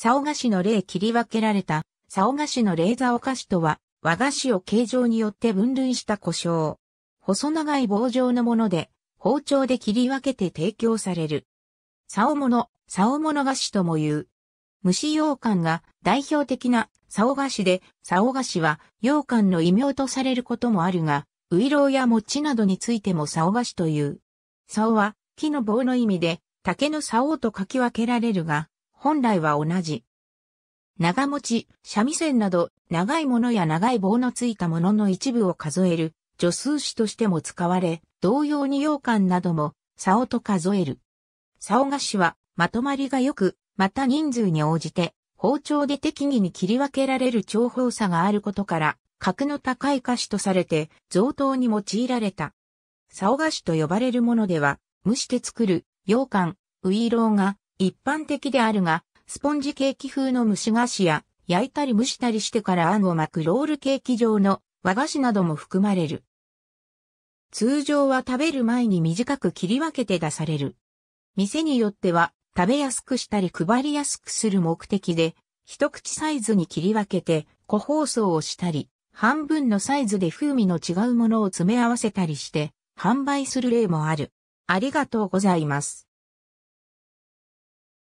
サオガシの例切り分けられた、サオガシの例座お菓子とは、和菓子を形状によって分類した故障。細長い棒状のもので、包丁で切り分けて提供される。サオモノ、サオモノ菓子とも言う。蒸し羊羹が代表的なサオ菓子で、サオ菓子は羊羹の異名とされることもあるが、ウイローや餅などについてもサオ菓子という。サオは木の棒の意味で、竹の竿と書き分けられるが、本来は同じ。長持ち、三味線など、長いものや長い棒のついたものの一部を数える、助数詞としても使われ、同様に羊羹なども、竿と数える。竿菓子は、まとまりが良く、また人数に応じて、包丁で適宜に切り分けられる重宝さがあることから、格の高い菓子とされて、贈答に用いられた。竿菓子と呼ばれるものでは、蒸して作る、羊羹、ウイローが、一般的であるが、スポンジケーキ風の蒸し菓子や、焼いたり蒸したりしてからあんを巻くロールケーキ状の和菓子なども含まれる。通常は食べる前に短く切り分けて出される。店によっては食べやすくしたり配りやすくする目的で、一口サイズに切り分けて個包装をしたり、半分のサイズで風味の違うものを詰め合わせたりして販売する例もある。ありがとうございます。